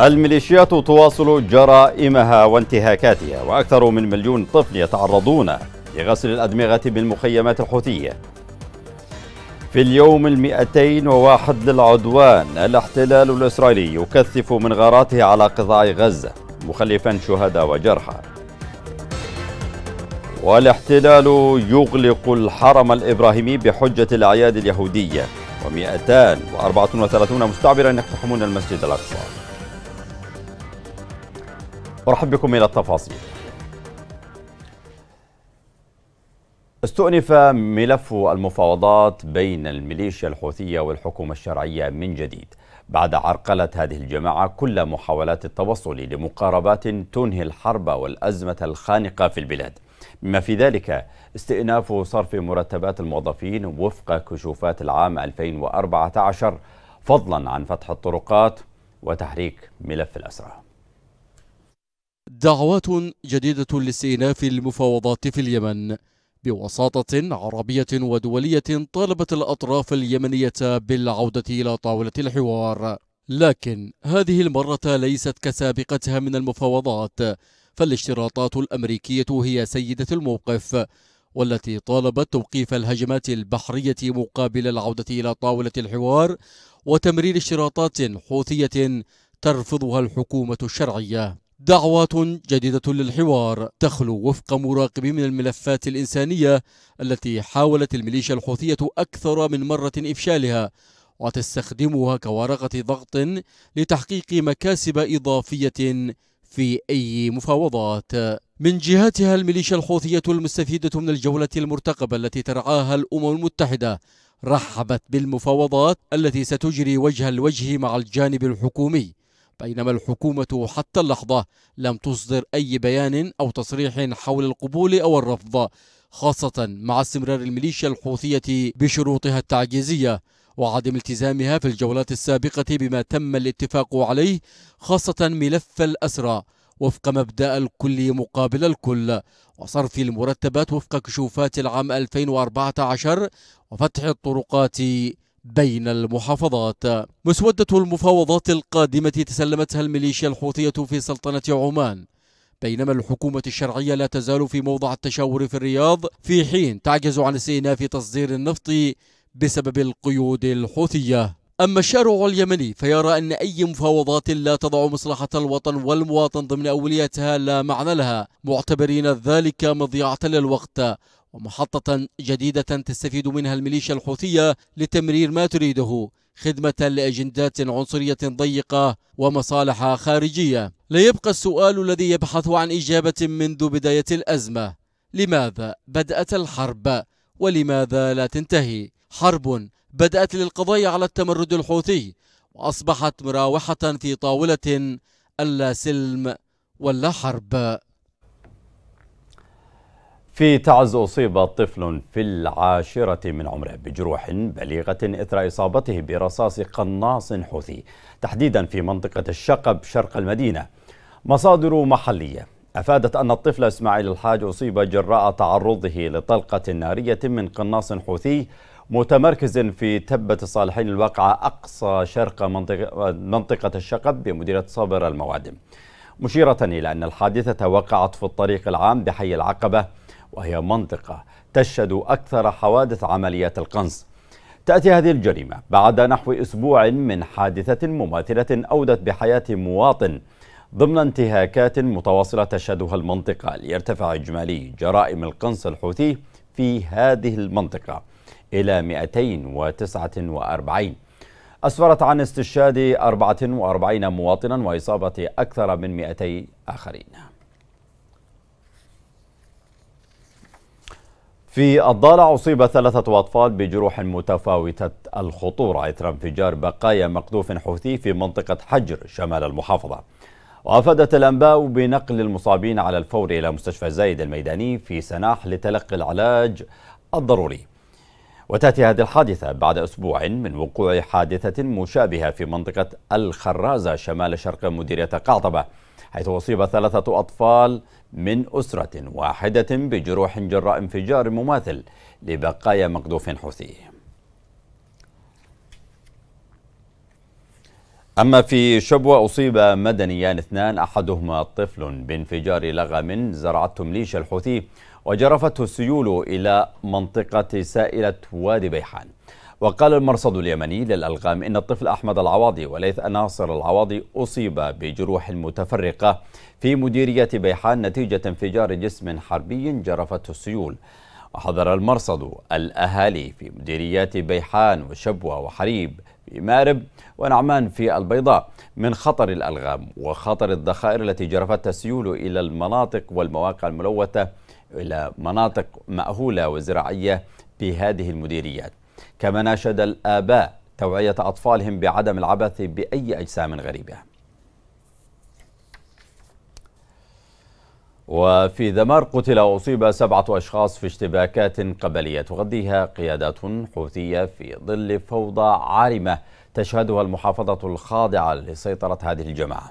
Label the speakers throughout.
Speaker 1: الميليشيات تواصل جرائمها وانتهاكاتها وأكثر من مليون طفل يتعرضون لغسل الأدمغة بالمخيمات الحوثية في اليوم المئتين وواحد للعدوان الاحتلال الإسرائيلي يكثف من غاراته على قطاع غزة مخلفا شهداء وجرحى والاحتلال يغلق الحرم الإبراهيمي بحجة الأعياد اليهودية و234 مستعبرا يقتحمون المسجد الأقصى أرحب بكم إلى التفاصيل استؤنف ملف المفاوضات بين الميليشيا الحوثية والحكومة الشرعية من جديد بعد عرقلة هذه الجماعة كل محاولات التوصل لمقاربات تنهي الحرب والأزمة الخانقة في البلاد بما في ذلك استئناف صرف مرتبات الموظفين وفق كشوفات العام 2014 فضلا عن فتح الطرقات وتحريك ملف الأسرى دعوات جديدة لاستئناف المفاوضات في اليمن
Speaker 2: بوساطة عربية ودولية طالبت الأطراف اليمنية بالعودة إلى طاولة الحوار لكن هذه المرة ليست كسابقتها من المفاوضات فالاشتراطات الأمريكية هي سيدة الموقف والتي طالبت توقيف الهجمات البحرية مقابل العودة إلى طاولة الحوار وتمرير اشتراطات حوثية ترفضها الحكومة الشرعية دعوات جديدة للحوار تخلو وفق مراقب من الملفات الإنسانية التي حاولت الميليشيا الحوثية أكثر من مرة إفشالها وتستخدمها كورقة ضغط لتحقيق مكاسب إضافية في أي مفاوضات من جهتها الميليشيا الحوثية المستفيدة من الجولة المرتقبة التي ترعاها الأمم المتحدة رحبت بالمفاوضات التي ستجري وجها الوجه مع الجانب الحكومي بينما الحكومة حتى اللحظة لم تصدر أي بيان أو تصريح حول القبول أو الرفض خاصة مع استمرار الميليشيا الحوثية بشروطها التعجيزية وعدم التزامها في الجولات السابقة بما تم الاتفاق عليه خاصة ملف الأسرى وفق مبدأ الكل مقابل الكل وصرف المرتبات وفق كشوفات العام 2014 وفتح الطرقات بين المحافظات مسودة المفاوضات القادمة تسلمتها الميليشيا الحوثية في سلطنة عمان بينما الحكومة الشرعية لا تزال في موضع التشاور في الرياض في حين تعجز عن استئناف تصدير النفط بسبب القيود الحوثية أما الشارع اليمني فيرى أن أي مفاوضات لا تضع مصلحة الوطن والمواطن ضمن أوليتها لا معنى لها معتبرين ذلك مضيعة للوقت ومحطة جديدة تستفيد منها الميليشيا الحوثية لتمرير ما تريده خدمة لأجندات عنصرية ضيقة ومصالح خارجية لا يبقى السؤال الذي يبحث عن إجابة منذ بداية الأزمة لماذا بدأت الحرب ولماذا لا تنتهي حرب بدأت للقضاء على التمرد الحوثي وأصبحت مراوحة في طاولة اللا سلم ولا حرب
Speaker 1: في تعز أصيب طفل في العاشرة من عمره بجروح بليغة إثر إصابته برصاص قناص حوثي تحديدا في منطقة الشقب شرق المدينة مصادر محلية أفادت أن الطفل إسماعيل الحاج أصيب جراء تعرضه لطلقة نارية من قناص حوثي متمركز في تبة الصالحين الواقعة أقصى شرق منطقة, منطقة الشقب بمديرة صابر الموادم مشيرة إلى أن الحادثة وقعت في الطريق العام بحي العقبة وهي منطقة تشهد أكثر حوادث عمليات القنص تأتي هذه الجريمة بعد نحو أسبوع من حادثة مماثلة أودت بحياة مواطن ضمن انتهاكات متواصلة تشهدها المنطقة ليرتفع إجمالي جرائم القنص الحوثي في هذه المنطقة إلى 249 أسفرت عن استشهاد 44 مواطنا وإصابة أكثر من 200 آخرين في الضالع أصيب ثلاثة أطفال بجروح متفاوتة الخطورة إثر انفجار بقايا مقذوف حوثي في منطقة حجر شمال المحافظة وأفادت الأنباء بنقل المصابين على الفور إلى مستشفى زايد الميداني في سناح لتلقي العلاج الضروري وتأتي هذه الحادثة بعد أسبوع من وقوع حادثة مشابهة في منطقة الخرازة شمال شرق مديرية قعطبة حيث أصيب ثلاثة أطفال من أسرة واحدة بجروح جراء انفجار مماثل لبقايا مقذوف حوثي أما في شبوة أصيب مدنيان اثنان أحدهما طفل بانفجار لغم زرعته ميليشيا الحوثي وجرفته السيول إلى منطقة سائلة وادي بيحان وقال المرصد اليمني للألغام إن الطفل أحمد العواضي وليث ناصر العواضي أصيب بجروح متفرقة في مديرية بيحان نتيجة انفجار جسم حربي جرفته السيول وحذر المرصد الأهالي في مديريات بيحان وشبوة وحريب في مارب ونعمان في البيضاء من خطر الألغام وخطر الذخائر التي جرفتها السيول إلى المناطق والمواقع الملوثة إلى مناطق مأهولة وزراعية بهذه المديريات كما ناشد الآباء توعية أطفالهم بعدم العبث بأي أجسام غريبة وفي ذمار قتل وأصيب سبعة أشخاص في اشتباكات قبلية تغذيها قيادات حوثية في ظل فوضى عارمة تشهدها المحافظة الخاضعة لسيطرة هذه الجماعة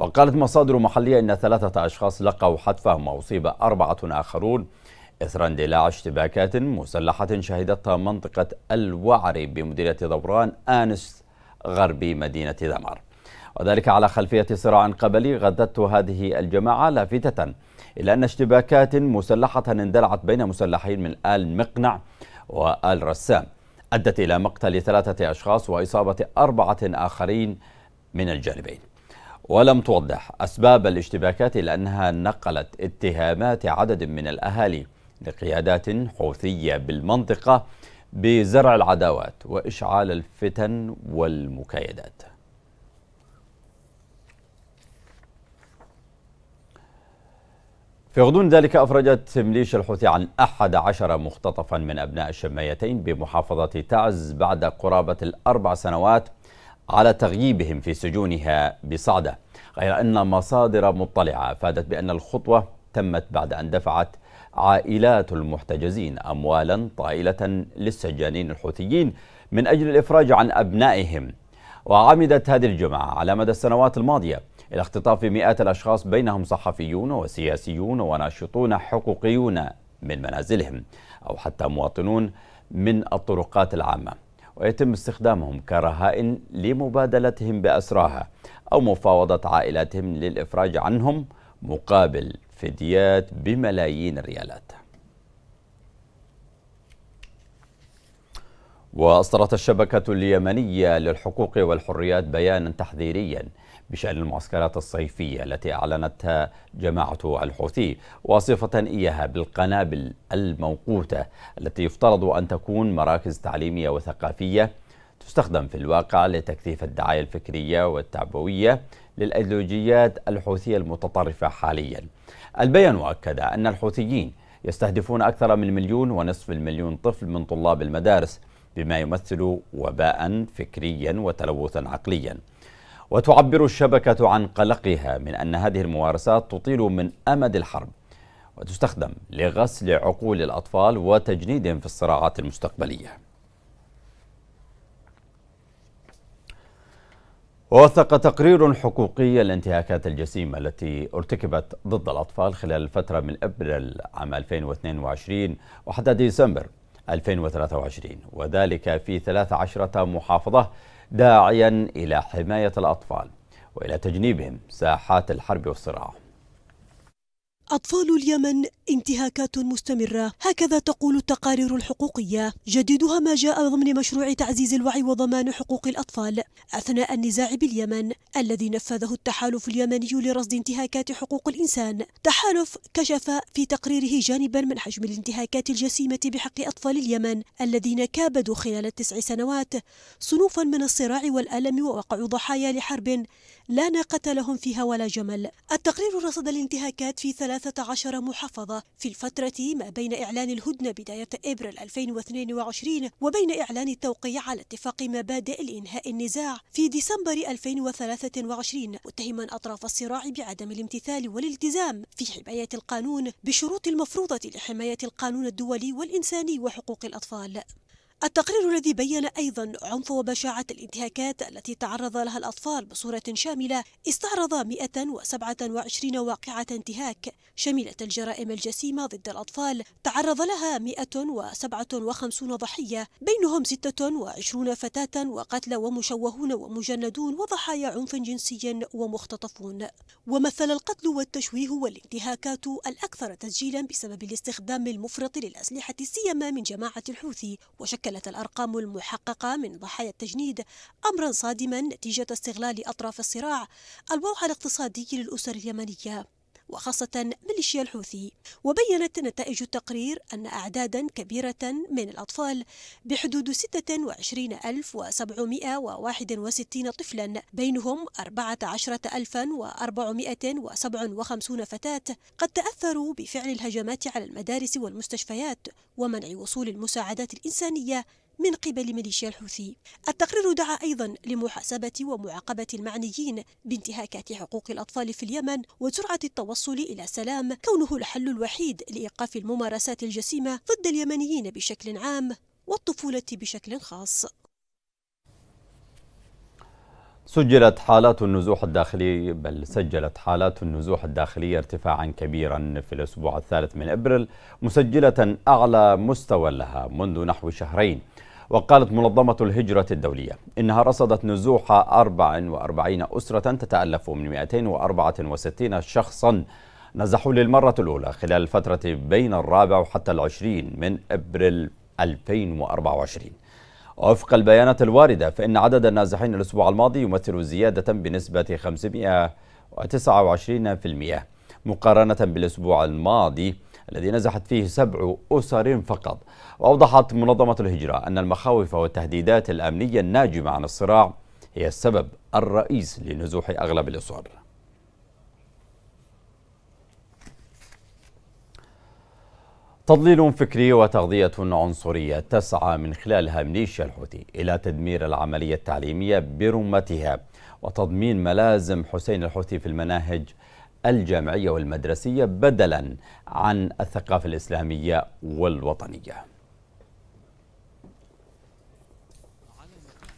Speaker 1: وقالت مصادر محلية أن ثلاثة أشخاص لقوا حتفهم وأصيب أربعة آخرون إثر اندلاع اشتباكات مسلحة شهدتها منطقة الوعري بمديرية دوران آنس غربي مدينة دمار وذلك على خلفية صراع قبلي غدته هذه الجماعة لافتة إلى أن اشتباكات مسلحة اندلعت بين مسلحين من آل مقنع وآل رسام أدت إلى مقتل ثلاثة أشخاص وإصابة أربعة آخرين من الجانبين ولم توضح أسباب الاشتباكات لأنها نقلت اتهامات عدد من الأهالي لقيادات حوثية بالمنطقة بزرع العداوات وإشعال الفتن والمكايدات في غضون ذلك أفرجت ميليشيا الحوثي عن 11 مختطفا من أبناء الشمايتين بمحافظة تعز بعد قرابة الأربع سنوات على تغييبهم في سجونها بصعدة غير أن مصادر مطلعة أفادت بأن الخطوة تمت بعد أن دفعت عائلات المحتجزين أموالا طائلة للسجانين الحوثيين من أجل الإفراج عن أبنائهم وعمدت هذه الجماعة على مدى السنوات الماضية إلى اختطاف مئات الأشخاص بينهم صحفيون وسياسيون وناشطون حقوقيون من منازلهم أو حتى مواطنون من الطرقات العامة ويتم استخدامهم كرهائن لمبادلتهم بأسراها أو مفاوضة عائلاتهم للإفراج عنهم مقابل فديات بملايين الريالات وأصدرت الشبكة اليمنية للحقوق والحريات بيانا تحذيريا بشأن المعسكرات الصيفية التي أعلنتها جماعة الحوثي واصفة إياها بالقنابل الموقوتة التي يفترض أن تكون مراكز تعليمية وثقافية تستخدم في الواقع لتكثيف الدعاية الفكرية والتعبوية للأيديولوجيات الحوثية المتطرفة حاليا البيان أكد أن الحوثيين يستهدفون أكثر من مليون ونصف المليون طفل من طلاب المدارس بما يمثل وباء فكريا وتلوثا عقليا وتعبر الشبكة عن قلقها من أن هذه الممارسات تطيل من أمد الحرب وتستخدم لغسل عقول الأطفال وتجنيدهم في الصراعات المستقبلية ووثق تقرير حقوقي الانتهاكات الجسيمة التي ارتكبت ضد الأطفال خلال الفترة من أبريل عام 2022 وحتى ديسمبر 2023 وذلك في 13 محافظة داعيا إلى حماية الأطفال وإلى تجنيبهم ساحات الحرب والصراع
Speaker 3: أطفال اليمن انتهاكات مستمرة هكذا تقول التقارير الحقوقية جديدها ما جاء ضمن مشروع تعزيز الوعي وضمان حقوق الأطفال أثناء النزاع باليمن الذي نفذه التحالف اليمني لرصد انتهاكات حقوق الإنسان تحالف كشف في تقريره جانبا من حجم الانتهاكات الجسيمة بحق أطفال اليمن الذين كابدوا خلال التسع سنوات صنوفا من الصراع والألم ووقعوا ضحايا لحرب لا ناقة لهم فيها ولا جمل التقرير رصد الانتهاكات في 13 محافظة في الفترة ما بين إعلان الهدنة بداية إبريل 2022 وبين إعلان التوقيع على اتفاق مبادئ لإنهاء النزاع في ديسمبر 2023 متهما أطراف الصراع بعدم الامتثال والالتزام في حماية القانون بالشروط المفروضة لحماية القانون الدولي والإنساني وحقوق الأطفال التقرير الذي بين أيضا عنف وبشاعة الانتهاكات التي تعرض لها الأطفال بصورة شاملة استعرض 127 واقعة انتهاك شملت الجرائم الجسيمة ضد الأطفال تعرض لها 157 ضحية بينهم 26 فتاة وقتلى ومشوهون ومجندون وضحايا عنف جنسي ومختطفون ومثل القتل والتشويه والانتهاكات الأكثر تسجيلا بسبب الاستخدام المفرط للأسلحة سيما من جماعة الحوثي وشكل شكلت الأرقام المحققة من ضحايا التجنيد أمرا صادما نتيجة استغلال أطراف الصراع الوضع الاقتصادي للأسر اليمنية وخاصة ميليشيا الحوثي وبينت نتائج التقرير أن أعدادا كبيرة من الأطفال بحدود 26761 طفلا بينهم 14457 فتاة قد تأثروا بفعل الهجمات على المدارس والمستشفيات ومنع وصول المساعدات الإنسانية من قبل ميليشيا الحوثي التقرير دعا أيضا لمحاسبة ومعاقبة المعنيين بانتهاكات حقوق الأطفال في اليمن وسرعة التوصل إلى سلام كونه الحل الوحيد لإيقاف الممارسات الجسيمة ضد اليمنيين بشكل عام والطفولة بشكل خاص
Speaker 1: سجلت حالات النزوح الداخلي بل سجلت حالات النزوح الداخلية ارتفاعا كبيرا في الأسبوع الثالث من أبريل مسجلة أعلى مستوى لها منذ نحو شهرين وقالت منظمة الهجرة الدولية إنها رصدت نزوح 44 أسرة تتألف من 264 شخصا نزحوا للمرة الأولى خلال الفترة بين الرابع وحتى العشرين من أبريل 2024 وفق البيانات الواردة فإن عدد النازحين الأسبوع الماضي يمثل زيادة بنسبة 529% مقارنة بالأسبوع الماضي الذي نزحت فيه سبع أسر فقط وأوضحت منظمة الهجرة أن المخاوف والتهديدات الأمنية الناجمة عن الصراع هي السبب الرئيس لنزوح أغلب الأسر تضليل فكري وتغذية عنصرية تسعى من خلالها ميليشيا الحوثي إلى تدمير العملية التعليمية برمتها وتضمين ملازم حسين الحوثي في المناهج الجامعية والمدرسية بدلا عن الثقافة الإسلامية والوطنية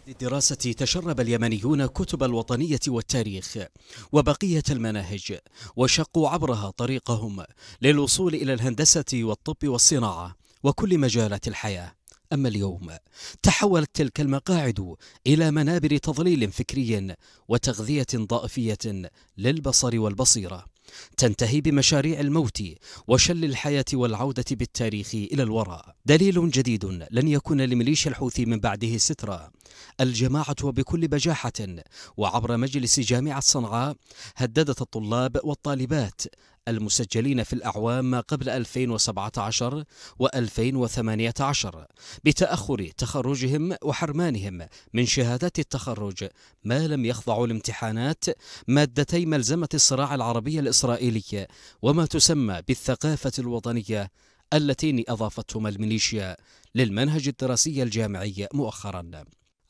Speaker 1: للدراسة تشرب
Speaker 4: اليمنيون كتب الوطنية والتاريخ وبقية المناهج وشقوا عبرها طريقهم للوصول إلى الهندسة والطب والصناعة وكل مجالات الحياة أما اليوم تحولت تلك المقاعد إلى منابر تضليل فكري وتغذية ضائفية للبصر والبصيرة تنتهي بمشاريع الموت وشل الحياة والعودة بالتاريخ إلى الوراء دليل جديد لن يكون لميليشيا الحوثي من بعده سترة الجماعة وبكل بجاحة وعبر مجلس جامعة صنعاء هددت الطلاب والطالبات المسجلين في الأعوام ما قبل 2017 و2018 بتأخر تخرجهم وحرمانهم من شهادات التخرج ما لم يخضعوا لامتحانات مادتي ملزمة الصراع العربي الإسرائيلي وما تسمى بالثقافة الوطنية اللتين أضافتهما الميليشيا للمنهج الدراسي الجامعي مؤخراً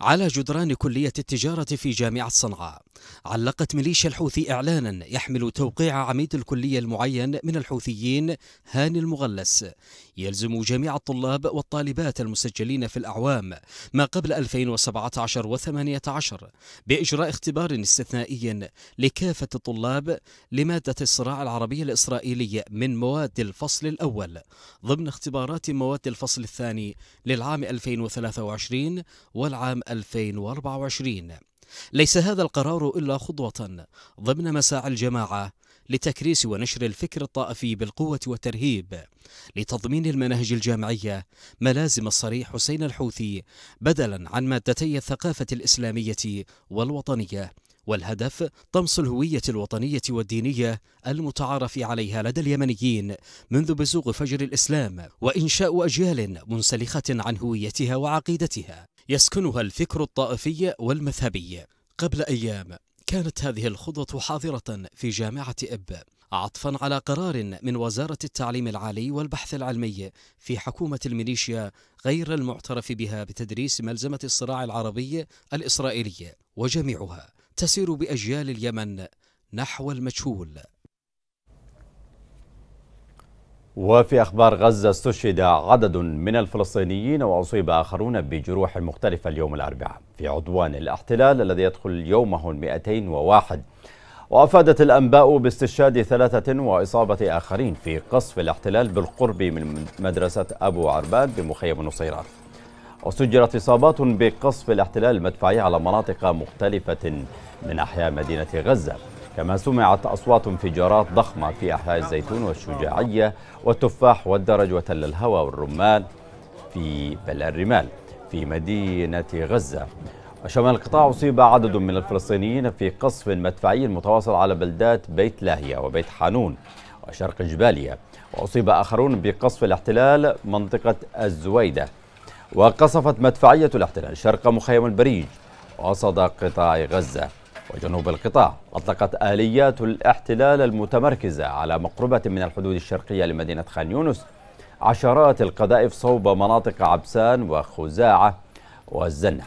Speaker 4: على جدران كلية التجارة في جامعة صنعاء علقت ميليشيا الحوثي إعلانا يحمل توقيع عميد الكلية المعين من الحوثيين هاني المغلس يلزم جميع الطلاب والطالبات المسجلين في الأعوام ما قبل 2017 و 18 بإجراء اختبار استثنائي لكافة الطلاب لمادة الصراع العربي الإسرائيلي من مواد الفصل الأول ضمن اختبارات مواد الفصل الثاني للعام 2023 والعام 2024 ليس هذا القرار إلا خطوة ضمن مساعي الجماعة لتكريس ونشر الفكر الطائفي بالقوة والترهيب لتضمين المناهج الجامعية ملازم الصريح حسين الحوثي بدلا عن مادتي الثقافة الإسلامية والوطنية والهدف طمس الهوية الوطنية والدينية المتعارف عليها لدى اليمنيين منذ بزوغ فجر الإسلام وإنشاء أجيال منسلخة عن هويتها وعقيدتها يسكنها الفكر الطائفي والمذهبي قبل أيام كانت هذه الخطوة حاضرة في جامعة إب عطفا على قرار من وزارة التعليم العالي والبحث العلمي في حكومة الميليشيا غير المعترف بها بتدريس ملزمة الصراع العربي الإسرائيلي وجميعها تسير بأجيال اليمن نحو المجهول
Speaker 1: وفي أخبار غزة استشهد عدد من الفلسطينيين وأصيب آخرون بجروح مختلفة اليوم الأربعاء في عدوان الاحتلال الذي يدخل يومه 201 وأفادت الأنباء باستشهاد ثلاثة وإصابة آخرين في قصف الاحتلال بالقرب من مدرسة أبو عربان بمخيم نصيرات وسجلت إصابات بقصف الاحتلال المدفعي على مناطق مختلفة من أحياء مدينة غزة كما سمعت أصوات انفجارات ضخمة في أحياء الزيتون والشجاعية والتفاح والدرج وتل الهوى والرمان في بل الرمال في مدينة غزة وشمال القطاع أصيب عدد من الفلسطينيين في قصف مدفعي متواصل على بلدات بيت لاهية وبيت حانون وشرق جبالية وأصيب آخرون بقصف الاحتلال منطقة الزويدة وقصفت مدفعية الاحتلال شرق مخيم البريج وسط قطاع غزة وجنوب القطاع أطلقت آليات الاحتلال المتمركزة على مقربة من الحدود الشرقية لمدينة خان يونس عشرات القذائف صوب مناطق عبسان وخزاعة والزنة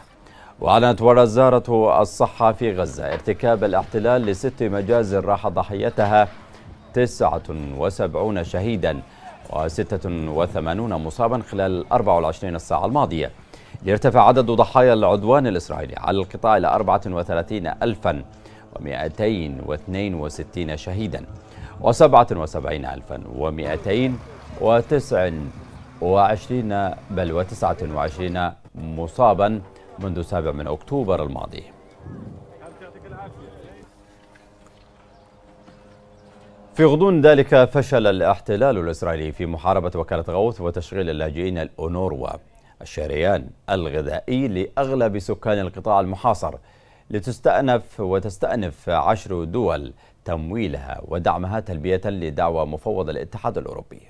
Speaker 1: وأعلنت وزارة الصحة في غزة ارتكاب الاحتلال لست مجازر راح ضحيتها 79 شهيدا و86 مصابا خلال 24 الساعة الماضية ليرتفع عدد ضحايا العدوان الإسرائيلي على القطاع إلى 34262 شهيدا و 77229 بل و29 مصابا منذ 7 من أكتوبر الماضي في غضون ذلك فشل الاحتلال الإسرائيلي في محاربة وكالة غوث وتشغيل اللاجئين الأونروا الشريان الغذائي لأغلب سكان القطاع المحاصر لتستأنف وتستأنف عشر دول تمويلها ودعمها تلبية لدعوى مفوض الاتحاد الأوروبي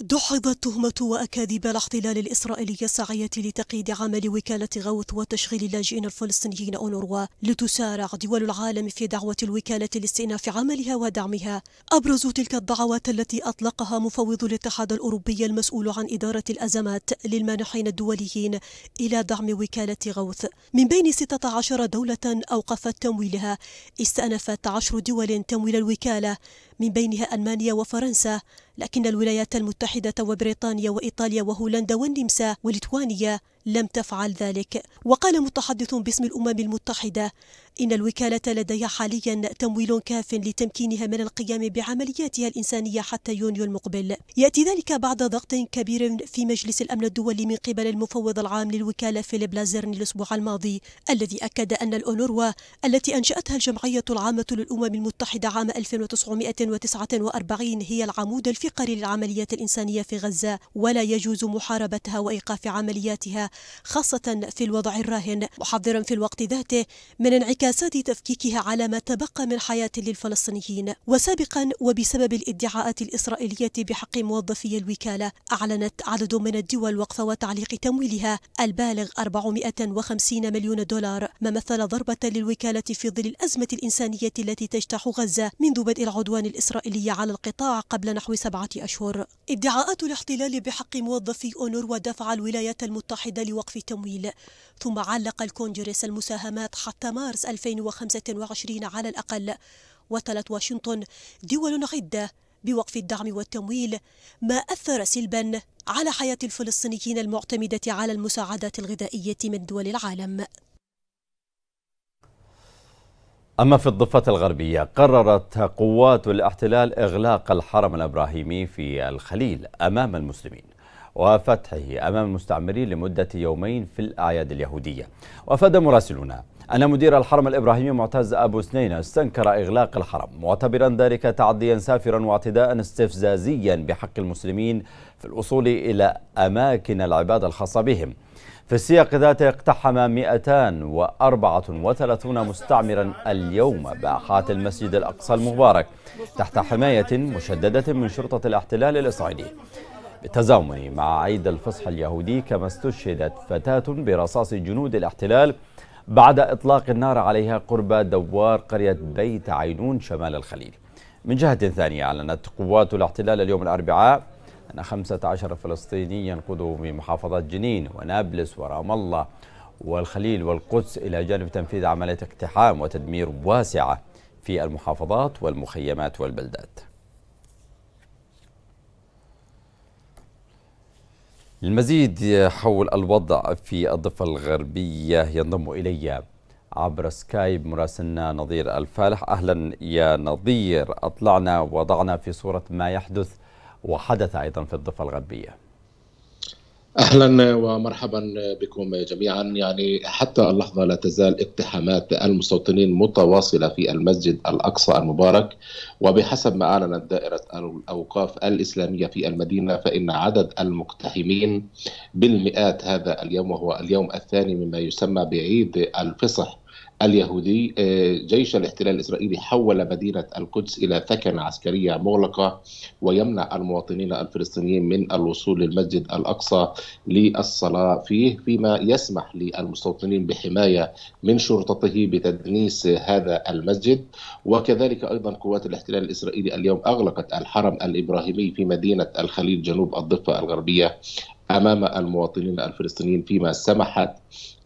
Speaker 3: دحضت تهمة وأكاذيب الاحتلال الإسرائيلي السعية لتقييد عمل وكالة غوث وتشغيل اللاجئين الفلسطينيين أونروا لتسارع دول العالم في دعوة الوكالة لاستئناف عملها ودعمها أبرز تلك الدعوات التي أطلقها مفوض الاتحاد الأوروبي المسؤول عن إدارة الأزمات للمانحين الدوليين إلى دعم وكالة غوث من بين 16 دولة أوقفت تمويلها استأنفت 10 دول تمويل الوكالة من بينها ألمانيا وفرنسا لكن الولايات المتحدة وبريطانيا وإيطاليا وهولندا والنمسا وليتوانيا لم تفعل ذلك وقال متحدث باسم الأمم المتحدة إن الوكالة لديها حاليا تمويل كاف لتمكينها من القيام بعملياتها الإنسانية حتى يونيو المقبل يأتي ذلك بعد ضغط كبير في مجلس الأمن الدولي من قبل المفوض العام للوكالة فيليب لازرني الأسبوع الماضي الذي أكد أن الأونروا التي أنشأتها الجمعية العامة للأمم المتحدة عام 1949 هي العمود الفقري للعمليات الإنسانية في غزة ولا يجوز محاربتها وإيقاف عملياتها خاصة في الوضع الراهن محذرا في الوقت ذاته من انعكاسات تفكيكها على ما تبقى من حياة للفلسطينيين وسابقا وبسبب الادعاءات الإسرائيلية بحق موظفي الوكالة أعلنت عدد من الدول وقف وتعليق تمويلها البالغ 450 مليون دولار ما مثل ضربة للوكالة في ظل الأزمة الإنسانية التي تجتاح غزة منذ بدء العدوان الإسرائيلي على القطاع قبل نحو سبعة أشهر ادعاءات الاحتلال بحق موظفي أونروا دفع الولايات المتحدة لوقف التمويل ثم علق الكونجرس المساهمات حتى مارس 2025 على الأقل وتلت واشنطن دول عدة بوقف الدعم والتمويل ما أثر سلبا على حياة الفلسطينيين المعتمدة على المساعدات الغذائية من دول العالم
Speaker 1: أما في الضفة الغربية قررت قوات الاحتلال إغلاق الحرم الإبراهيمي في الخليل أمام المسلمين وفتحه أمام المستعمرين لمدة يومين في الأعياد اليهودية وأفاد مراسلنا أن مدير الحرم الإبراهيمي معتز أبو سنينة استنكر إغلاق الحرم معتبرا ذلك تعديا سافرا واعتداء استفزازيا بحق المسلمين في الوصول إلى أماكن العبادة الخاصة بهم في السياق ذاته اقتحم 234 مستعمرا اليوم باحات المسجد الاقصى المبارك تحت حمايه مشدده من شرطه الاحتلال الاسرائيلي بالتزامن مع عيد الفصح اليهودي كما استشهدت فتاة برصاص جنود الاحتلال بعد إطلاق النار عليها قرب دوار قرية بيت عينون شمال الخليل من جهة ثانية أعلنت قوات الاحتلال اليوم الأربعاء أن 15 فلسطينيا ينقذوا من محافظات جنين ونابلس ورام الله والخليل والقدس إلى جانب تنفيذ عملية اقتحام وتدمير واسعة في المحافظات والمخيمات والبلدات للمزيد حول الوضع في الضفة الغربية ينضم إلي عبر سكايب مراسلنا نظير الفالح أهلا يا نظير أطلعنا وضعنا في صورة ما يحدث وحدث أيضا في الضفة الغربية
Speaker 5: اهلا ومرحبا بكم جميعا يعني حتى اللحظه لا تزال اقتحامات المستوطنين متواصله في المسجد الاقصى المبارك وبحسب ما اعلنت دائره الاوقاف الاسلاميه في المدينه فان عدد المقتحمين بالمئات هذا اليوم وهو اليوم الثاني مما يسمى بعيد الفصح اليهودي آه، جيش الاحتلال الإسرائيلي حول مدينة القدس إلى ثكنة عسكرية مغلقة ويمنع المواطنين الفلسطينيين من الوصول للمسجد الأقصى للصلاة فيه فيما يسمح للمستوطنين بحماية من شرطته بتدنيس هذا المسجد وكذلك أيضا قوات الاحتلال الإسرائيلي اليوم أغلقت الحرم الإبراهيمي في مدينة الخليل جنوب الضفة الغربية امام المواطنين الفلسطينيين فيما سمحت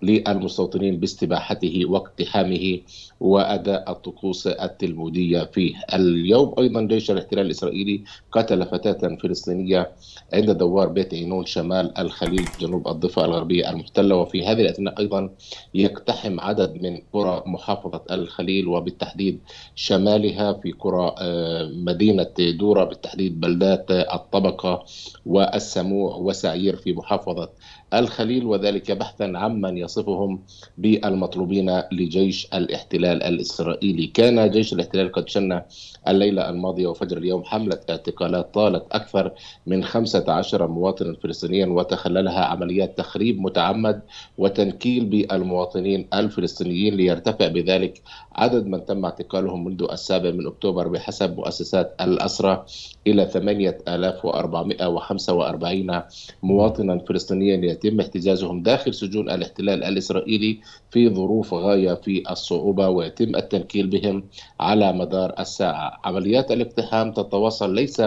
Speaker 5: للمستوطنين باستباحته واقتحامه واداء الطقوس التلموديه فيه. اليوم ايضا جيش الاحتلال الاسرائيلي قتل فتاه فلسطينيه عند دوار بيت عينون شمال الخليل جنوب الضفه الغربيه المحتله وفي هذه الاثناء ايضا يقتحم عدد من قرى محافظه الخليل وبالتحديد شمالها في قرى آه، مدينه دوره بالتحديد بلدات الطبقه والسموع وسعيد كبير في محافظة الخليل وذلك بحثا عمن يصفهم بالمطلوبين لجيش الاحتلال الاسرائيلي، كان جيش الاحتلال قد شن الليله الماضيه وفجر اليوم حمله اعتقالات طالت اكثر من 15 مواطنا فلسطينيا وتخللها عمليات تخريب متعمد وتنكيل بالمواطنين الفلسطينيين ليرتفع بذلك عدد من تم اعتقالهم منذ السابع من اكتوبر بحسب مؤسسات الاسرى الى 8445 مواطنا فلسطينيا يتم احتجازهم داخل سجون الاحتلال الاسرائيلي في ظروف غايه في الصعوبه ويتم التنكيل بهم على مدار الساعه. عمليات الاقتحام تتواصل ليس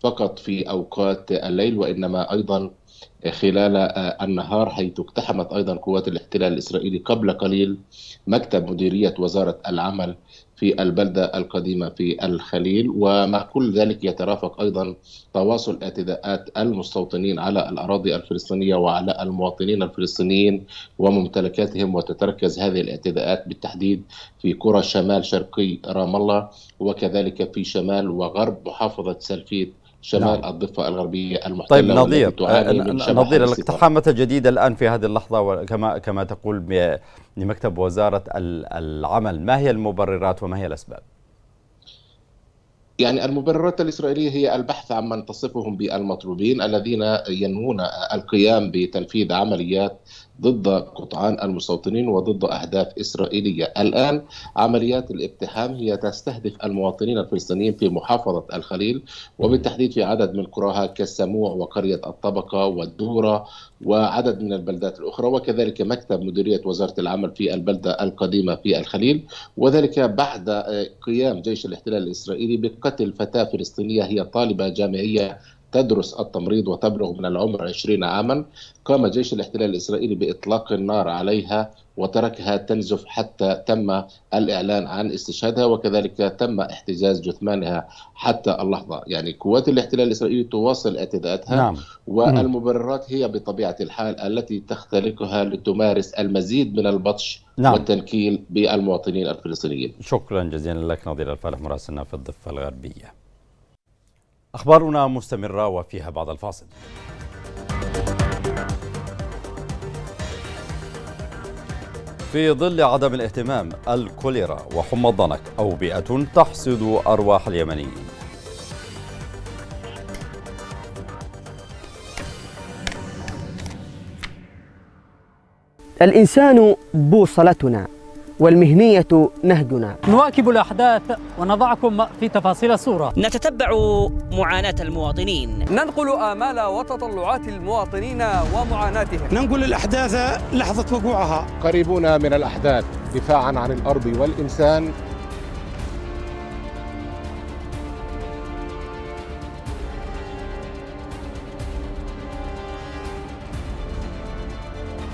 Speaker 5: فقط في اوقات الليل وانما ايضا خلال النهار حيث اقتحمت ايضا قوات الاحتلال الاسرائيلي قبل قليل مكتب مديريه وزاره العمل في البلدة القديمة في الخليل ومع كل ذلك يترافق أيضا تواصل اعتداءات المستوطنين على الأراضي الفلسطينية وعلى المواطنين الفلسطينيين وممتلكاتهم وتتركز هذه الاعتداءات بالتحديد في قرى شمال شرقي رام الله وكذلك في شمال وغرب محافظة سلفيت شمال نعم. الضفة الغربية المحتلة طيب نظير آه، نظير الاقتحامات
Speaker 1: الجديدة الآن في هذه اللحظة وكما كما تقول لمكتب وزارة العمل ما هي المبررات وما هي الأسباب؟
Speaker 5: يعني المبررات الإسرائيلية هي البحث عن من تصفهم بالمطلوبين الذين ينوون القيام بتنفيذ عمليات ضد قطعان المستوطنين وضد أهداف إسرائيلية الآن عمليات الاقتحام هي تستهدف المواطنين الفلسطينيين في محافظة الخليل وبالتحديد في عدد من قراها كالسموع وقرية الطبقة والدورة وعدد من البلدات الأخرى وكذلك مكتب مديرية وزارة العمل في البلدة القديمة في الخليل وذلك بعد قيام جيش الاحتلال الإسرائيلي بقتل فتاة فلسطينية هي طالبة جامعية تدرس التمريض وتبلغ من العمر 20 عاما قام جيش الاحتلال الإسرائيلي بإطلاق النار عليها وتركها تنزف حتى تم الإعلان عن استشهادها وكذلك تم احتجاز جثمانها حتى اللحظة يعني قوات الاحتلال الإسرائيلي تواصل اعتداءاتها نعم. والمبررات هي بطبيعة الحال التي تختلقها لتمارس المزيد من البطش نعم. والتنكيل بالمواطنين الفلسطينيين
Speaker 1: شكرا جزيلا لك نظير الفالح مراسلنا في الضفة الغربية أخبارنا مستمرة وفيها بعد الفاصل في ظل عدم الاهتمام الكوليرا وحمى الضنك أوبئة تحصد أرواح اليمنيين
Speaker 4: الإنسان بوصلتنا والمهنية نهجنا نواكب الأحداث ونضعكم في تفاصيل الصورة نتتبع معاناة المواطنين ننقل آمال وتطلعات المواطنين ومعاناتهم
Speaker 5: ننقل الأحداث لحظة وقوعها قريبون من الأحداث دفاعا عن الأرض والإنسان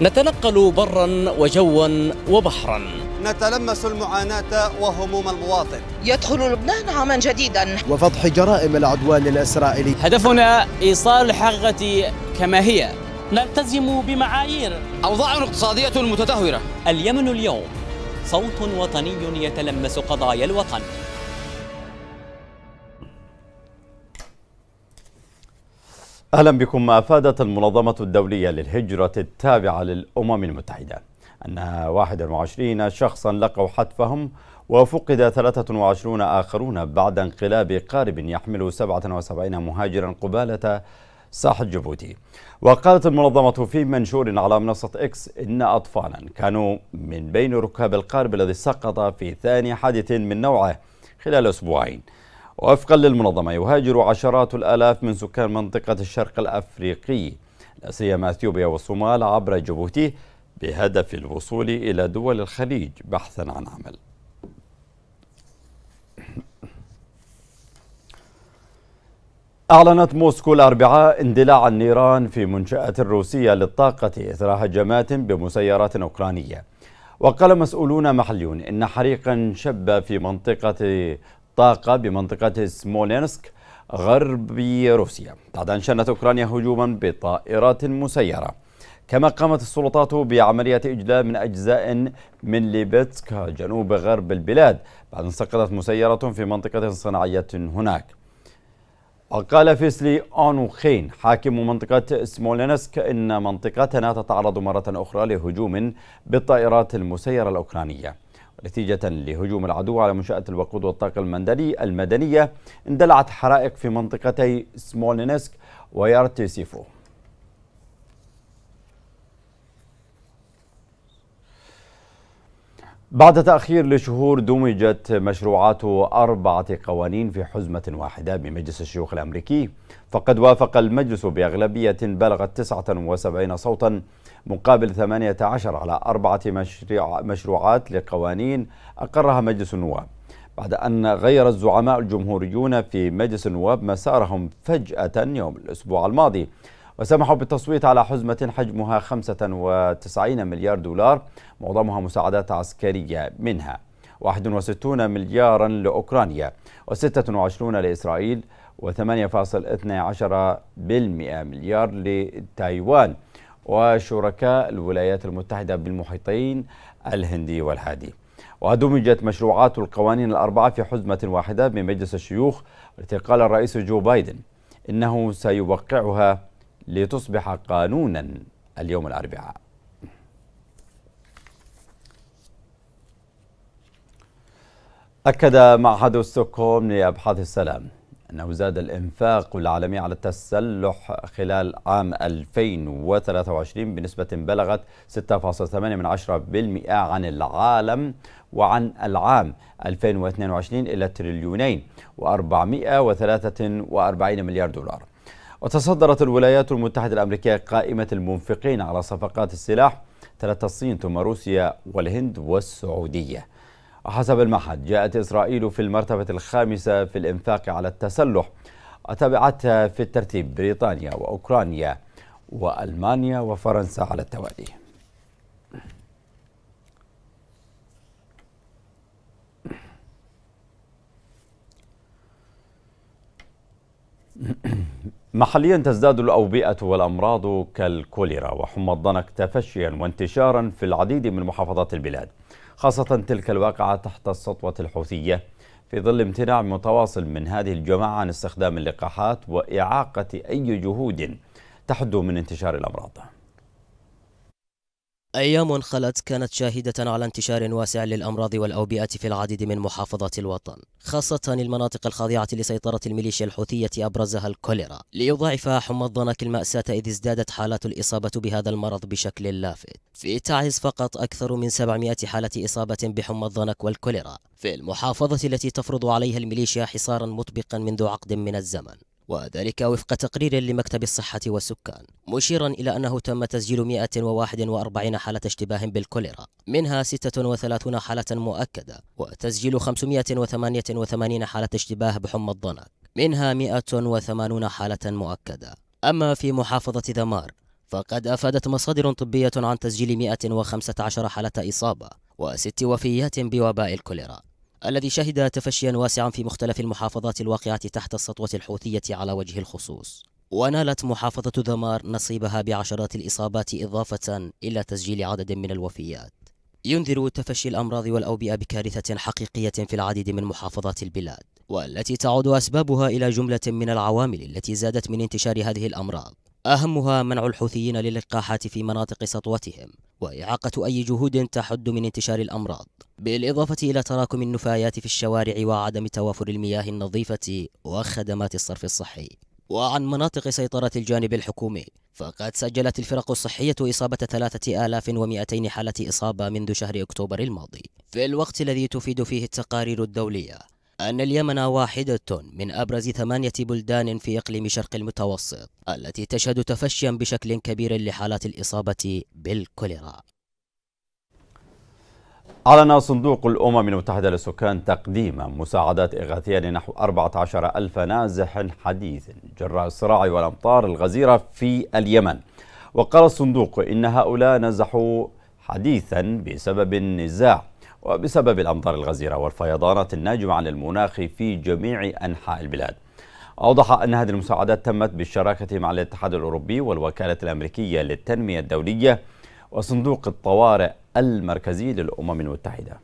Speaker 2: نتنقل برا وجوا
Speaker 6: وبحرا
Speaker 4: نتلمس المعاناة وهموم المواطن يدخل لبنان عاما جديدا
Speaker 6: وفضح جرائم العدوان الإسرائيلي هدفنا
Speaker 7: إيصال الحقيقة
Speaker 4: كما هي نلتزم بمعايير أوضاع اقتصادية متدهورة اليمن اليوم صوت وطني يتلمس قضايا الوطن
Speaker 1: أهلا بكم أفادت المنظمة الدولية للهجرة التابعة للأمم المتحدة أنها 21 شخصا لقوا حتفهم وفقد 23 آخرون بعد انقلاب قارب يحمل 77 مهاجرا قبالة ساحة جيبوتي وقالت المنظمة في منشور على منصة إكس إن أطفالا كانوا من بين ركاب القارب الذي سقط في ثاني حادث من نوعه خلال أسبوعين وفقا للمنظمة يهاجر عشرات الآلاف من سكان منطقة الشرق الأفريقي لا سيما أثيوبيا والصومال عبر جيبوتي بهدف الوصول إلى دول الخليج بحثا عن عمل أعلنت موسكو الأربعاء اندلاع النيران في منشأة روسية للطاقة إثر هجمات بمسيرات أوكرانية وقال مسؤولون محليون إن حريقا شب في منطقة طاقة بمنطقة سمولينسك غرب روسيا بعد أن شنت أوكرانيا هجوما بطائرات مسيرة كما قامت السلطات بعملية إجلاء من أجزاء من ليبتسك جنوب غرب البلاد بعد أن سقطت مسيرة في منطقة صناعية هناك وقال فيسلي أونوخين حاكم منطقة سمولينسك إن منطقتنا تتعرض مرة أخرى لهجوم بالطائرات المسيرة الأوكرانية نتيجة لهجوم العدو على منشأة الوقود والطاقة المندلي المدنية اندلعت حرائق في منطقتي سمولينسك ويارتيسيفو بعد تأخير لشهور دمجت مشروعات أربعة قوانين في حزمة واحدة بمجلس الشيوخ الأمريكي فقد وافق المجلس بأغلبية بلغت 79 صوتا مقابل 18 على أربعة مشروعات لقوانين أقرها مجلس النواب بعد أن غير الزعماء الجمهوريون في مجلس النواب مسارهم فجأة يوم الأسبوع الماضي وسمحوا بالتصويت على حزمة حجمها 95 مليار دولار معظمها مساعدات عسكرية منها 61 مليارا لأوكرانيا و26 لإسرائيل و8.12 مليار لتايوان وشركاء الولايات المتحدة بالمحيطين الهندي والهادي ودمجت مشروعات القوانين الأربعة في حزمة واحدة بمجلس الشيوخ التي قال الرئيس جو بايدن إنه سيوقعها لتصبح قانونا اليوم الأربعاء أكد معهد ستوكهولم لأبحاث السلام أنه زاد الإنفاق العالمي على التسلح خلال عام 2023 بنسبة بلغت 6.8% عن العالم وعن العام 2022 إلى تريليونين و443 مليار دولار وتصدرت الولايات المتحدة الأمريكية قائمة المنفقين على صفقات السلاح تلت الصين ثم روسيا والهند والسعودية وحسب المعهد جاءت إسرائيل في المرتبة الخامسة في الإنفاق على التسلح وتبعتها في الترتيب بريطانيا وأوكرانيا وألمانيا وفرنسا على التوالي محليا تزداد الأوبئة والأمراض كالكوليرا وحمى الضنك تفشيا وانتشارا في العديد من محافظات البلاد خاصة تلك الواقعة تحت السطوة الحوثية في ظل امتناع متواصل من هذه الجماعة عن استخدام اللقاحات وإعاقة أي جهود تحد من انتشار الأمراض
Speaker 7: أيام خلت كانت شاهدة على انتشار واسع للأمراض والأوبئة في العديد من محافظات الوطن خاصة المناطق الخاضعة لسيطرة الميليشيا الحوثية أبرزها الكوليرا ليضاعفها حمى الضنك المأساة إذ ازدادت حالات الإصابة بهذا المرض بشكل لافت في تعز فقط أكثر من 700 حالة إصابة بحمى الضنك والكوليرا في المحافظة التي تفرض عليها الميليشيا حصارا مطبقا منذ عقد من الزمن وذلك وفق تقرير لمكتب الصحة والسكان مشيرا إلى أنه تم تسجيل 141 حالة اشتباه بالكوليرا منها 36 حالة مؤكدة وتسجيل 588 حالة اشتباه بحمى الضنك منها 180 حالة مؤكدة أما في محافظة ذمار فقد أفادت مصادر طبية عن تسجيل 115 حالة إصابة وست وفيات بوباء الكوليرا الذي شهد تفشيا واسعا في مختلف المحافظات الواقعة تحت السطوة الحوثية على وجه الخصوص ونالت محافظة ذمار نصيبها بعشرات الإصابات إضافة إلى تسجيل عدد من الوفيات ينذر تفشي الأمراض والأوبئة بكارثة حقيقية في العديد من محافظات البلاد والتي تعود أسبابها إلى جملة من العوامل التي زادت من انتشار هذه الأمراض أهمها منع الحوثيين للقاحات في مناطق سطوتهم وإعاقة أي جهود تحد من انتشار الأمراض بالإضافة إلى تراكم النفايات في الشوارع وعدم توافر المياه النظيفة وخدمات الصرف الصحي وعن مناطق سيطرة الجانب الحكومي فقد سجلت الفرق الصحية إصابة 3200 حالة إصابة منذ شهر أكتوبر الماضي في الوقت الذي تفيد فيه التقارير الدولية أن اليمن واحدة من أبرز ثمانية بلدان في إقليم شرق المتوسط التي تشهد تفشيا بشكل كبير لحالات الإصابة بالكوليرا
Speaker 1: أعلن صندوق الأمم المتحدة للسكان تقديم مساعدات إغاثية لنحو 14 ألف نازح حديث جراء الصراع والأمطار الغزيرة في اليمن وقال الصندوق إن هؤلاء نزحوا حديثا بسبب النزاع وبسبب الأمطار الغزيرة والفيضانات الناجمة عن المناخ في جميع أنحاء البلاد أوضح أن هذه المساعدات تمت بالشراكة مع الاتحاد الأوروبي والوكالة الأمريكية للتنمية الدولية وصندوق الطوارئ المركزي للأمم المتحدة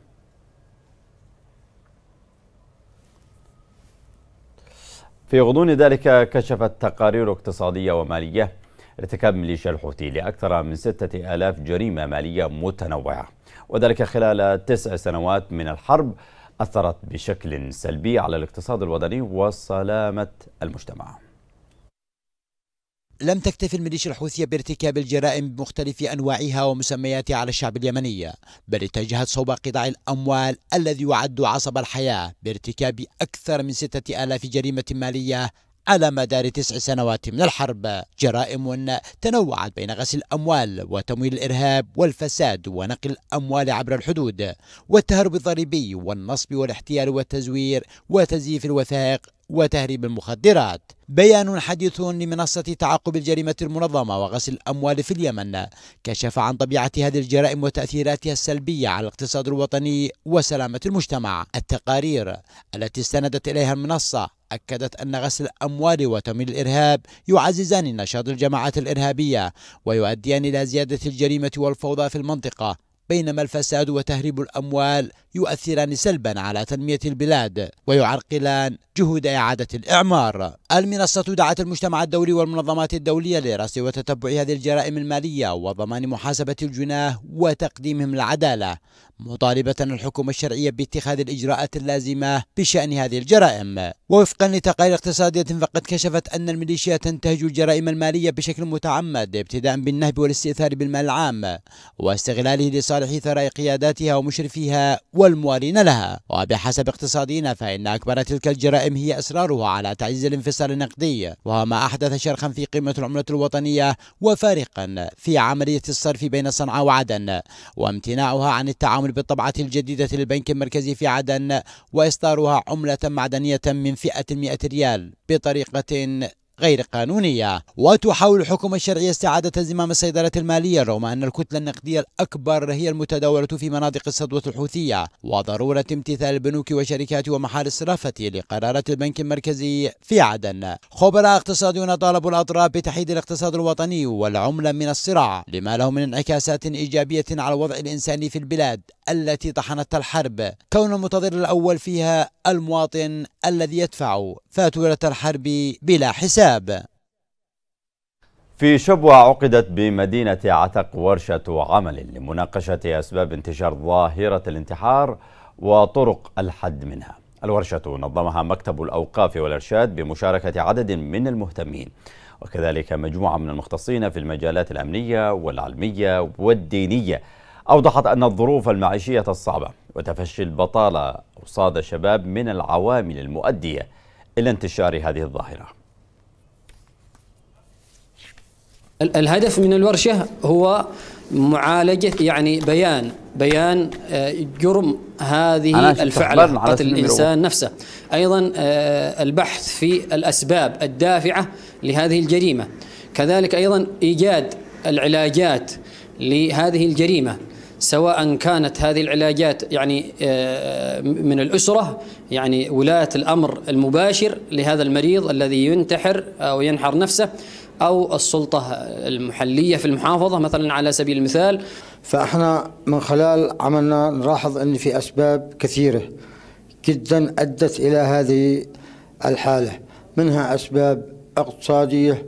Speaker 1: في غضون ذلك كشفت تقارير اقتصادية ومالية ارتكاب ميليشيا الحوثي لأكثر من 6000 جريمة مالية متنوعة وذلك خلال تسع سنوات من الحرب أثرت بشكل سلبي على الاقتصاد الوطني وسلامة المجتمع
Speaker 8: لم تكتف الميليشيا الحوثية بارتكاب الجرائم بمختلف أنواعها ومسمياتها على الشعب اليمني بل اتجهت صوب قطاع الأموال الذي يعد عصب الحياة بارتكاب أكثر من ستة آلاف جريمة مالية على مدار تسع سنوات من الحرب جرائم تنوعت بين غسل الأموال وتمويل الإرهاب والفساد ونقل الأموال عبر الحدود والتهرب الضريبي والنصب والاحتيال والتزوير وتزييف الوثائق وتهريب المخدرات بيان حديث لمنصة تعقب الجريمة المنظمة وغسل الأموال في اليمن كشف عن طبيعة هذه الجرائم وتأثيراتها السلبية على الاقتصاد الوطني وسلامة المجتمع التقارير التي استندت إليها المنصة أكدت أن غسل الأموال وتمويل الإرهاب يعززان نشاط الجماعات الإرهابية ويؤديان إلى زيادة الجريمة والفوضى في المنطقة بينما الفساد وتهريب الأموال يؤثران سلبا على تنمية البلاد ويعرقلان جهود إعادة الإعمار المنصة دعت المجتمع الدولي والمنظمات الدولية لرصد وتتبع هذه الجرائم المالية وضمان محاسبة الجناه وتقديمهم العدالة مطالبة الحكومة الشرعية باتخاذ الإجراءات اللازمة بشأن هذه الجرائم ووفقا لتقارير اقتصادية فقد كشفت أن الميليشيا تنتهج الجرائم المالية بشكل متعمد ابتداء بالنهب والاستئثار بالمال العام واستغلاله لصالح ثراء قياداتها ومشرفيها والموالين لها وبحسب اقتصادينا فإن أكبر تلك الجرائم هي إصرارها على تعزيز الانفصال النقدي وهو ما أحدث شرخا في قيمة العملة الوطنية وفارقا في عملية الصرف بين صنعاء وعدن وامتناعها عن التعامل بالطبعات الجديدة للبنك المركزي في عدن وإصدارها عملة معدنية من فئة المئة ريال بطريقة غير قانونية وتحاول الحكومة الشرعية استعادة زمام السيطرة المالية رغم أن الكتلة النقدية الأكبر هي المتداولة في مناطق السدوة الحوثية وضرورة امتثال البنوك وشركات ومحال الصرافة لقرارات البنك المركزي في عدن خبراء اقتصاديون طالبوا الأطراف بتحييد الاقتصاد الوطني والعملة من الصراع لما له من انعكاسات إيجابية على الوضع الإنساني في البلاد التي طحنتها الحرب كون المتضرر الأول فيها المواطن الذي يدفع فاتورة الحرب بلا حساب
Speaker 1: في شبوة عقدت بمدينة عتق ورشة عمل لمناقشة أسباب انتشار ظاهرة الانتحار وطرق الحد منها الورشة نظمها مكتب الأوقاف والإرشاد بمشاركة عدد من المهتمين وكذلك مجموعة من المختصين في المجالات الأمنية والعلمية والدينية أوضحت أن الظروف المعيشية الصعبة وتفشي البطالة أوصاد الشباب من العوامل المؤدية إلى انتشار هذه الظاهرة
Speaker 4: الهدف من الورشة هو معالجة يعني بيان بيان آه، جرم هذه الفعلة قتل الإنسان نفسه أيضا آه، البحث في الأسباب الدافعة لهذه الجريمة كذلك أيضا إيجاد العلاجات لهذه الجريمة سواء كانت هذه العلاجات يعني آه، من الأسرة يعني ولاة الأمر المباشر لهذا المريض الذي ينتحر أو ينحر نفسه أو السلطة المحلية في المحافظة مثلا على سبيل المثال فإحنا من خلال
Speaker 8: عملنا نلاحظ أن في أسباب كثيرة جدا أدت إلى هذه الحالة منها أسباب اقتصادية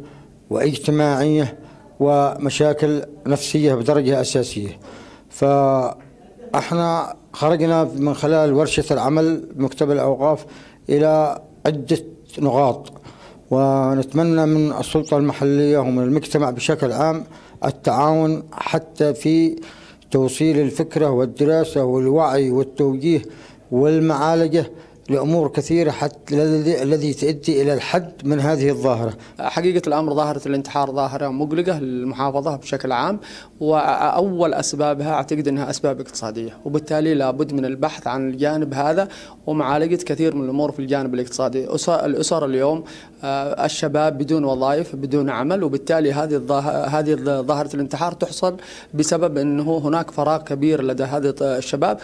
Speaker 8: واجتماعية ومشاكل نفسية بدرجة أساسية فاحنا خرجنا من خلال ورشة العمل مكتب الأوقاف إلى عدة نقاط ونتمنى من السلطة المحلية ومن المجتمع بشكل عام التعاون حتى في توصيل الفكرة والدراسة والوعي والتوجيه والمعالجة لأمور كثيرة حتى الذي تؤدي إلى الحد من هذه الظاهرة حقيقة الأمر ظاهرة الانتحار ظاهرة
Speaker 9: مقلقة للمحافظة بشكل عام وأول أسبابها أعتقد أنها أسباب اقتصادية وبالتالي لابد من البحث عن الجانب هذا ومعالجة كثير من الأمور في الجانب الاقتصادي الأسر اليوم آه، الشباب بدون وظائف بدون عمل وبالتالي هذه هذه ظاهرة الانتحار تحصل بسبب أنه هناك فراغ كبير لدى هذه الشباب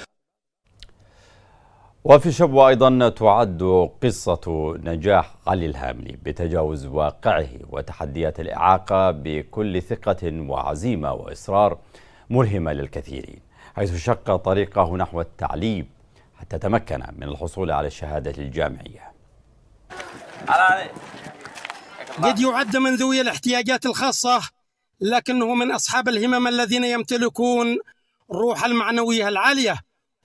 Speaker 1: وفي شبوة أيضا تعد قصة نجاح علي الهاملي بتجاوز واقعه وتحديات الإعاقة بكل ثقة وعزيمة وإصرار ملهمة للكثيرين حيث شق طريقه نحو التعليم حتى تمكن من الحصول على الشهادة الجامعية قد يعد من ذوي الاحتياجات الخاصة
Speaker 9: لكنه من أصحاب الهمم الذين يمتلكون الروح المعنوية العالية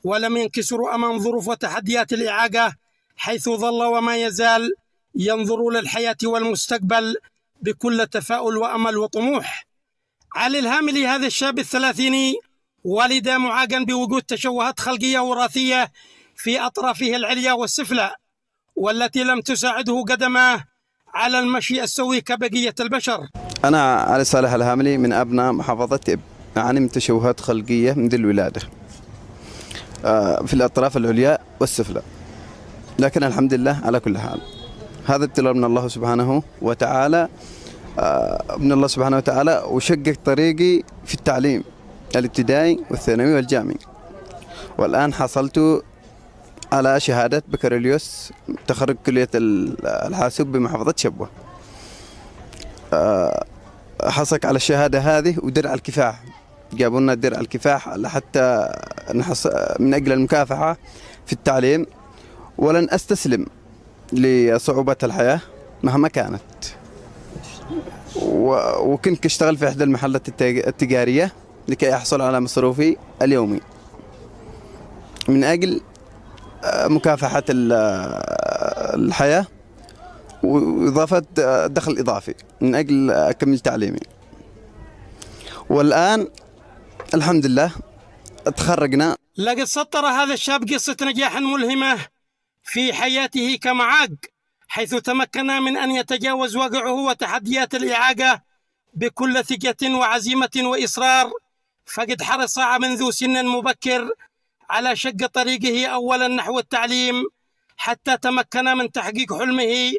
Speaker 9: ولم ينكسروا أمام ظروف وتحديات الإعاقة حيث ظل وما يزال ينظر للحياة والمستقبل بكل تفاؤل وأمل وطموح علي الهاملي هذا الشاب الثلاثيني ولد معاقا بوجود تشوهات خلقية وراثية في أطرافه العليا والسفلى والتي لم تساعده قدما على المشي السوي كبقية البشر
Speaker 6: أنا علي صالح الهاملي من أبناء محافظة إب أعاني من تشوهات خلقية منذ الولادة آه، في الأطراف العليا والسفلى لكن الحمد لله على كل حال هذا ابتلاء من الله سبحانه وتعالى آه، من الله سبحانه وتعالى وشقق طريقي في التعليم الابتدائي والثانوي والجامعي والآن حصلت على شهادة بكالوريوس تخرج كلية الحاسوب بمحافظة شبوة آه، حصلت على الشهادة هذه ودرع الكفاح جابوا لنا درع الكفاح لحتى نحص من أجل المكافحة في التعليم ولن أستسلم لصعوبات الحياة مهما كانت وكنت أشتغل في إحدى المحلات التجارية لكي أحصل على مصروفي اليومي من أجل آه، مكافحة آه، الحياة وإضافة دخل إضافي من أجل أكمل آه، تعليمي والآن الحمد لله تخرجنا
Speaker 9: لقد سطر هذا الشاب قصة نجاح ملهمة في حياته كمعاق حيث تمكن من أن يتجاوز وقعه وتحديات الإعاقة بكل ثقة وعزيمة وإصرار فقد حرص منذ سن مبكر على شق طريقه أولا نحو التعليم حتى تمكن من تحقيق حلمه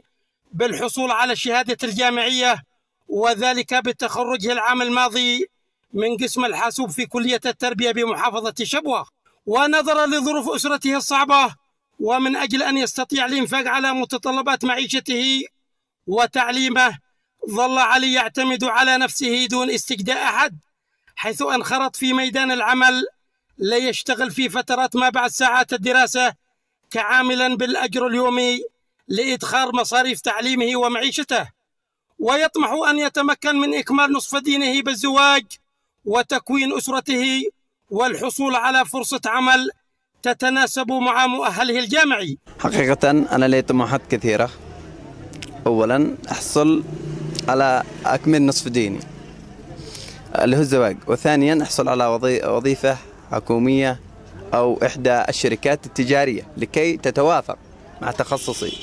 Speaker 9: بالحصول على الشهادة الجامعية وذلك بتخرجه العام الماضي من قسم الحاسوب في كلية التربية بمحافظة شبوة ونظرا لظروف أسرته الصعبة ومن أجل أن يستطيع الإنفاق على متطلبات معيشته وتعليمه ظل علي يعتمد على نفسه دون استجداء أحد حيث انخرط في ميدان العمل لا يشتغل في فترات ما بعد ساعات الدراسة كعاملا بالأجر اليومي لإدخار مصاريف تعليمه ومعيشته ويطمح أن يتمكن من إكمال نصف دينه بالزواج وتكوين أسرته والحصول على فرصة عمل تتناسب مع مؤهله الجامعي
Speaker 6: حقيقة أنا لي طموحات كثيرة أولا أحصل على أكمل نصف ديني اللي هو الزواج وثانيا أحصل على وظيفة حكومية أو إحدى الشركات التجارية لكي تتوافق مع تخصصي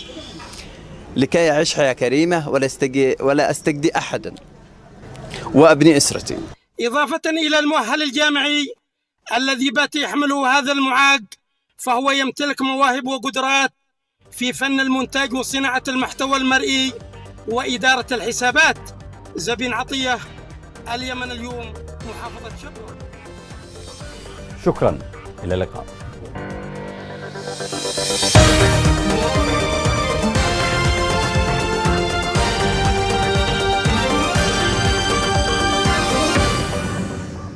Speaker 6: لكي أعيش حياة كريمة ولا أستجدي, ولا أستجدي أحدا وأبني أسرتي
Speaker 9: إضافة إلى المؤهل الجامعي الذي بات يحمله هذا المعاد فهو يمتلك مواهب وقدرات في فن المونتاج وصناعة المحتوى المرئي وإدارة الحسابات زبين عطية اليمن اليوم محافظة شبوة
Speaker 1: شكرا إلى اللقاء